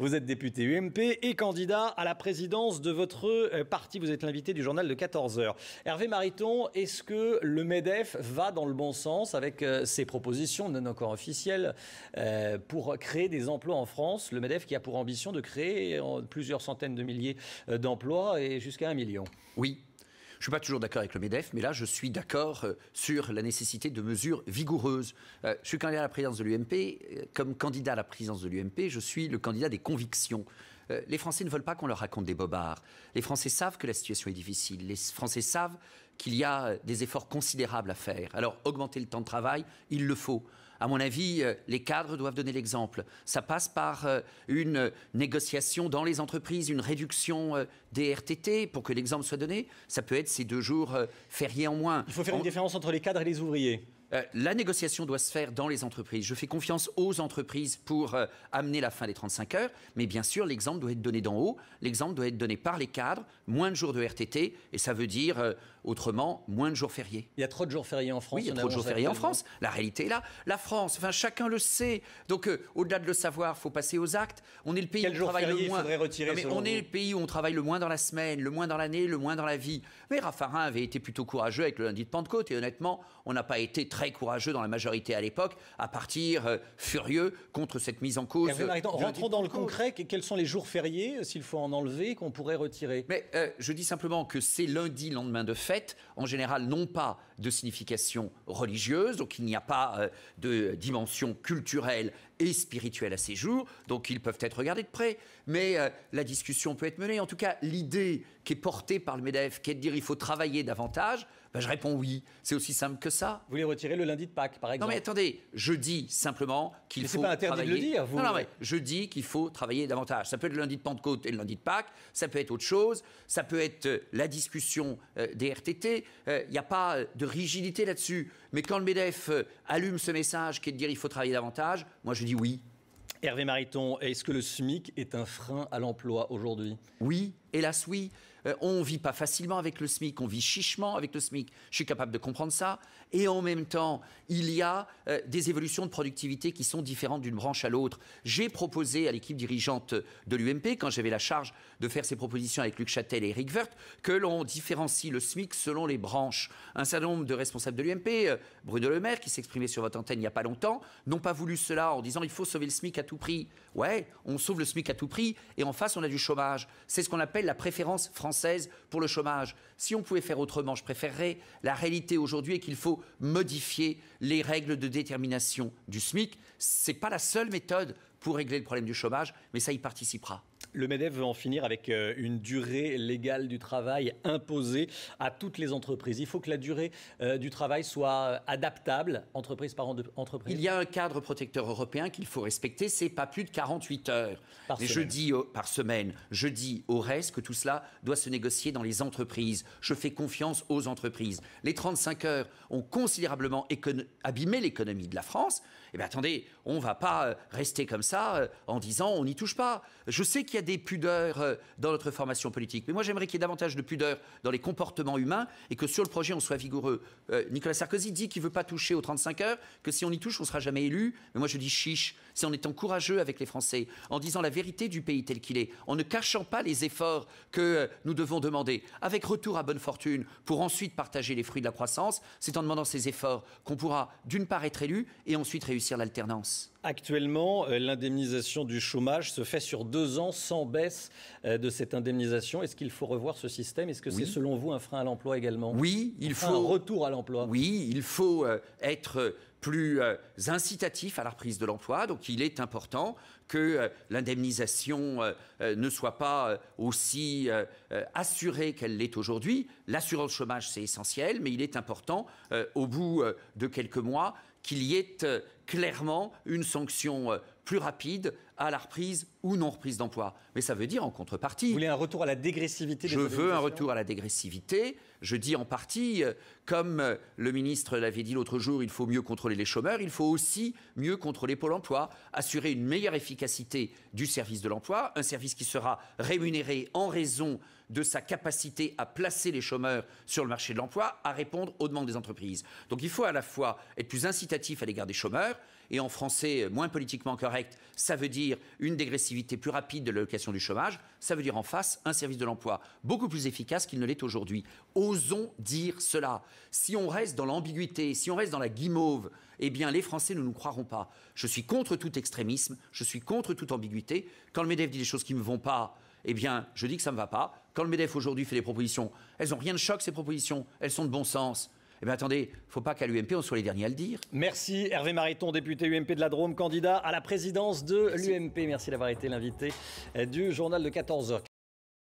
Vous êtes député UMP et candidat à la présidence de votre euh, parti. Vous êtes l'invité du journal de 14h. Hervé Mariton, est-ce que le MEDEF va dans le bon sens avec euh, ses propositions non encore officielles euh, pour créer des emplois en France Le MEDEF qui a pour ambition de créer plusieurs centaines de milliers d'emplois et jusqu'à un million. Oui, je ne suis pas toujours d'accord avec le MEDEF, mais là, je suis d'accord euh, sur la nécessité de mesures vigoureuses. Euh, je suis candidat à la présidence de l'UMP. Euh, comme candidat à la présidence de l'UMP, je suis le candidat des convictions les Français ne veulent pas qu'on leur raconte des bobards. Les Français savent que la situation est difficile. Les Français savent qu'il y a des efforts considérables à faire. Alors, augmenter le temps de travail, il le faut à mon avis, euh, les cadres doivent donner l'exemple. Ça passe par euh, une négociation dans les entreprises, une réduction euh, des RTT pour que l'exemple soit donné. Ça peut être ces deux jours fériés en moins. Il faut faire une différence entre les cadres et les ouvriers. Euh, la négociation doit se faire dans les entreprises. Je fais confiance aux entreprises pour euh, amener la fin des 35 heures, mais bien sûr, l'exemple doit être donné d'en haut, l'exemple doit être donné par les cadres, moins de jours de RTT, et ça veut dire, euh, autrement, moins de jours fériés. Il y a trop de jours fériés en France. Oui, il y a trop de jours fériés en France. La réalité est là. La France, enfin, chacun le sait. Donc, au-delà de le savoir, il faut passer aux actes. On est le pays où on travaille le moins. on est le pays où on travaille le moins dans la semaine, le moins dans l'année, le moins dans la vie. Mais Raffarin avait été plutôt courageux avec le lundi de Pentecôte, et honnêtement, on n'a pas été très très courageux dans la majorité à l'époque, à partir euh, furieux contre cette mise en cause. Euh, rentrons dans le concret, quels sont les jours fériés, euh, s'il faut en enlever, qu'on pourrait retirer Mais je dis simplement que c'est lundi, lendemain de fête, en général non pas de signification religieuse, donc il n'y a pas euh, de dimension culturelle et spirituelle à ces jours, donc ils peuvent être regardés de près. Mais euh, la discussion peut être menée. En tout cas, l'idée qui est portée par le MEDEF, qui est de dire il faut travailler davantage, ben, je réponds oui. C'est aussi simple que ça. Vous voulez retirer le lundi de Pâques, par exemple Non, mais attendez, je dis simplement qu'il faut. pas interdit de le dire, vous. Non, non, mais je dis qu'il faut travailler davantage. Ça peut être le lundi de Pentecôte et le lundi de Pâques, ça peut être autre chose, ça peut être euh, la discussion des RTT. Il n'y a pas de rigidité là-dessus. Mais quand le MEDEF euh, allume ce message qui est de dire il faut travailler davantage, moi je dis oui. Hervé Mariton, est-ce que le SMIC est un frein à l'emploi aujourd'hui Oui, Hélas, oui. on euh, on vit pas facilement avec le SMIC, on vit chichement avec le SMIC. Je suis capable de comprendre ça. Et en même temps, il y a euh, des évolutions de productivité qui sont différentes d'une branche à l'autre. J'ai proposé à l'équipe dirigeante de l'UMP, quand j'avais la charge de faire ces propositions avec Luc Châtel et Eric vert, que l'on différencie le SMIC selon les branches. Un certain nombre de responsables de l'UMP, euh, Bruno Le Maire, qui s'exprimait sur votre antenne il n'y a pas longtemps, n'ont pas voulu cela en disant il faut sauver le SMIC à tout prix. Ouais, on sauve le SMIC à tout prix et en face on a du chômage. C'est ce qu'on appelle la préférence française pour le chômage. Si on pouvait faire autrement, je préférerais. La réalité aujourd'hui est qu'il faut modifier les règles de détermination du SMIC. Ce n'est pas la seule méthode pour régler le problème du chômage, mais ça y participera. Le MEDEF veut en finir avec euh, une durée légale du travail imposée à toutes les entreprises. Il faut que la durée euh, du travail soit euh, adaptable, entreprise par entreprise. Il y a un cadre protecteur européen qu'il faut respecter, c'est pas plus de 48 heures Je dis, par semaine. Je dis au reste que tout cela doit se négocier dans les entreprises. Je fais confiance aux entreprises. Les 35 heures ont considérablement abîmé l'économie de la France eh bien attendez, on ne va pas euh, rester comme ça euh, en disant on n'y touche pas. Je sais qu'il y a des pudeurs euh, dans notre formation politique, mais moi j'aimerais qu'il y ait davantage de pudeur dans les comportements humains et que sur le projet on soit vigoureux. Nicolas Sarkozy dit qu'il ne veut pas toucher aux 35 heures, que si on y touche on ne sera jamais élu. Mais moi je dis chiche, c'est en étant courageux avec les Français, en disant la vérité du pays tel qu'il est, en ne cachant pas les efforts que nous devons demander, avec retour à bonne fortune pour ensuite partager les fruits de la croissance. C'est en demandant ces efforts qu'on pourra d'une part être élu et ensuite réussir l'alternance Actuellement, euh, l'indemnisation du chômage se fait sur deux ans sans baisse euh, de cette indemnisation. Est-ce qu'il faut revoir ce système Est-ce que c'est selon vous un frein à l'emploi également Oui, il faut un retour à l'emploi. Oui, il faut euh, être plus incitatif à la reprise de l'emploi. Donc il est important que l'indemnisation ne soit pas aussi assurée qu'elle l'est aujourd'hui. L'assurance chômage, c'est essentiel, mais il est important, au bout de quelques mois, qu'il y ait euh, clairement une sanction euh, plus rapide à la reprise ou non reprise d'emploi. Mais ça veut dire en contrepartie. Vous voulez un retour à la dégressivité Je veux un retour à la dégressivité. Je dis en partie, euh, comme euh, le ministre l'avait dit l'autre jour, il faut mieux contrôler les chômeurs, il faut aussi mieux contrôler Pôle Emploi, assurer une meilleure efficacité du service de l'emploi, un service qui sera rémunéré en raison de sa capacité à placer les chômeurs sur le marché de l'emploi, à répondre aux demandes des entreprises. Donc il faut à la fois être plus incitatif à l'égard des chômeurs, et en français euh, moins politiquement correct, ça veut dire une dégressivité plus rapide de l'allocation du chômage, ça veut dire en face un service de l'emploi beaucoup plus efficace qu'il ne l'est aujourd'hui. Osons dire cela. Si on reste dans l'ambiguïté, si on reste dans la guimauve, eh bien les Français ne nous croiront pas. Je suis contre tout extrémisme, je suis contre toute ambiguïté. Quand le MEDEF dit des choses qui ne me vont pas, eh bien je dis que ça ne me va pas. Quand le MEDEF aujourd'hui fait des propositions, elles n'ont rien de choc ces propositions, elles sont de bon sens. Eh bien attendez, faut pas qu'à l'UMP, on soit les derniers à le dire. Merci Hervé Mariton, député UMP de la Drôme, candidat à la présidence de l'UMP. Merci, Merci d'avoir été l'invité du journal de 14h.